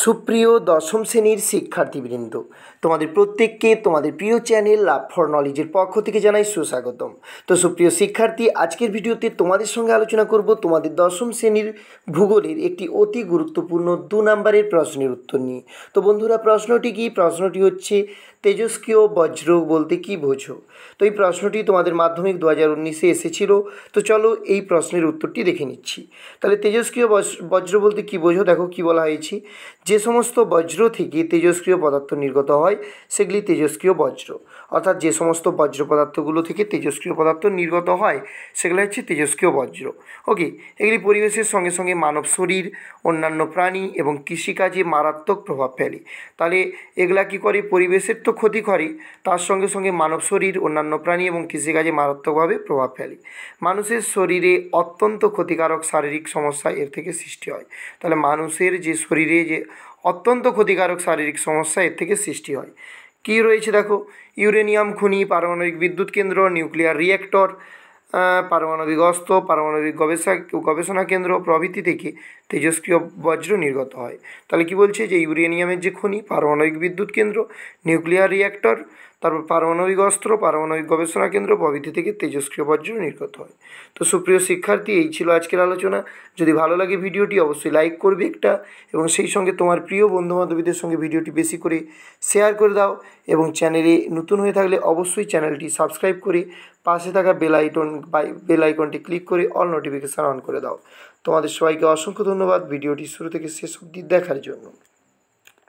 সুপ্রিয় দশম শ্রেণীর শিক্ষার্থীবৃন্দ তোমাদের প্রত্যেককে তোমাদের প্রিয় চ্যানেল লাভ ফর নলেজের পক্ষ থেকে জানাই সুস্বাগতম তো সুপ্রিয় শিক্ষার্থী আজকের ভিডিওতে তোমাদের সঙ্গে আলোচনা করব তোমাদের দশম শ্রেণীর ভূগোলের একটি অতি গুরুত্বপূর্ণ দু নম্বরের প্রশ্নের উত্তর নিয়ে তো বন্ধুরা প্রশ্নটি কি প্রশ্নটি হচ্ছে তেজস্ক্রিয় বজ্র বলতে কি বোঝো তো এই প্রশ্নটি তোমাদের মাধ্যমিক দু হাজার উনিশে এসেছিলো তো চলো এই প্রশ্নের উত্তরটি দেখে নিচ্ছি তাহলে তেজস্ক্রিয় বজ্র বলতে কি বোঝো দেখো কি বলা হয়েছে যে সমস্ত বজ্র থেকে তেজস্ক্রিয় পদার্থ নির্গত হয় সেগুলি তেজস্ক্রিয় বজ্র অর্থাৎ যে সমস্ত বজ্র পদার্থগুলো থেকে তেজস্ক্রিয় পদার্থ নির্গত হয় সেগুলো হচ্ছে তেজস্ক্রিয় বজ্র ওকে এগুলি পরিবেশের সঙ্গে সঙ্গে মানব শরীর অন্যান্য প্রাণী এবং কৃষিকাজে মারাত্মক প্রভাব ফেলে তাহলে এগুলা কি করে পরিবেশের তো ক্ষতি করে তার সঙ্গে সঙ্গে মানব শরীর অন্যান্য প্রাণী এবং কৃষিকাজে মারাত্মকভাবে প্রভাব ফেলে মানুষের শরীরে অত্যন্ত ক্ষতিকারক শারীরিক সমস্যা এর থেকে সৃষ্টি হয় তাহলে মানুষের যে শরীরে যে অত্যন্ত ক্ষতিকারক শারীরিক সমস্যা এর থেকে সৃষ্টি হয় কি রয়েছে দেখো ইউরেনিয়াম খনি পারমাণবিক বিদ্যুৎ কেন্দ্র নিউক্লিয়ার রিয়েক্টর পারমাণবিক অস্ত্র পারমাণবিক গবেষক গবেষণা কেন্দ্র প্রভৃতি থেকে তেজস্ক্রিয় বজ্র নির্গত হয় তাহলে কি বলছে যে ইউরেনিয়ামের যে খনি পারমাণবিক বিদ্যুৎ কেন্দ্র নিউক্লিয়ার রিয়্যাক্টর তারপর পারমাণবিক অস্ত্র পারমাণবিক গবেষণা কেন্দ্র প্রভৃতি থেকে তেজস্ক্রিয় বজ্র নির্গত হয় তো সুপ্রিয় শিক্ষার্থী এই ছিল আজকের আলোচনা যদি ভালো লাগে ভিডিওটি অবশ্যই লাইক করবে একটা এবং সেই সঙ্গে তোমার প্রিয় বন্ধুবান্ধবীদের সঙ্গে ভিডিওটি বেশি করে শেয়ার করে দাও এবং চ্যানেলে নতুন হয়ে থাকলে অবশ্যই চ্যানেলটি সাবস্ক্রাইব করে পাশে থাকা বেল আইটন বাই বেল আইকনটি ক্লিক করে অল নোটিফিকেশান অন করে দাও তোমাদের সবাইকে অসংখ্য ধন্যবাদ ভিডিওটি শুরু থেকে শেষ অবধি দেখার জন্য